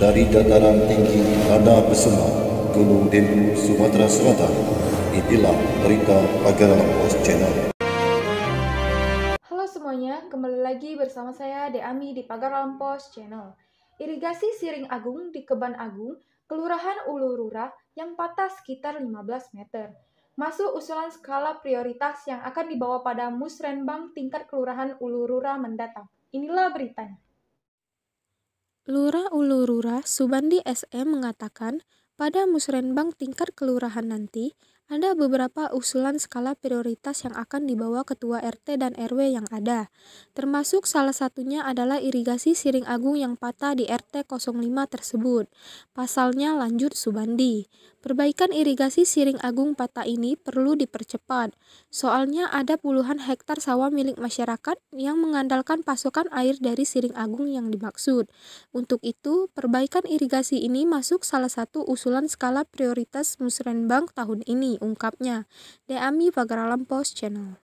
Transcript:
dari dataran tinggi Tanah Besema, Gunung Dendu, Sumatera Selatan. Inilah berita Agar Post Channel. Halo semuanya, kembali lagi bersama saya Deami di Pagar Post Channel. Irigasi Siring Agung di Keban Agung, Kelurahan Ulurura yang patah sekitar 15 meter. Masuk usulan skala prioritas yang akan dibawa pada musrenbang tingkat Kelurahan Ulurura mendatang. Inilah beritanya. Lurah Ulurura Subandi SM mengatakan, pada musrenbang tingkat kelurahan nanti, ada beberapa usulan skala prioritas yang akan dibawa ketua RT dan RW yang ada. Termasuk salah satunya adalah irigasi siring agung yang patah di RT 05 tersebut. Pasalnya lanjut Subandi. Perbaikan irigasi Siring Agung Pata ini perlu dipercepat, soalnya ada puluhan hektar sawah milik masyarakat yang mengandalkan pasokan air dari Siring Agung yang dimaksud. Untuk itu, perbaikan irigasi ini masuk salah satu usulan skala prioritas Musrenbang tahun ini, ungkapnya. Deami Pagaralam, Post Channel.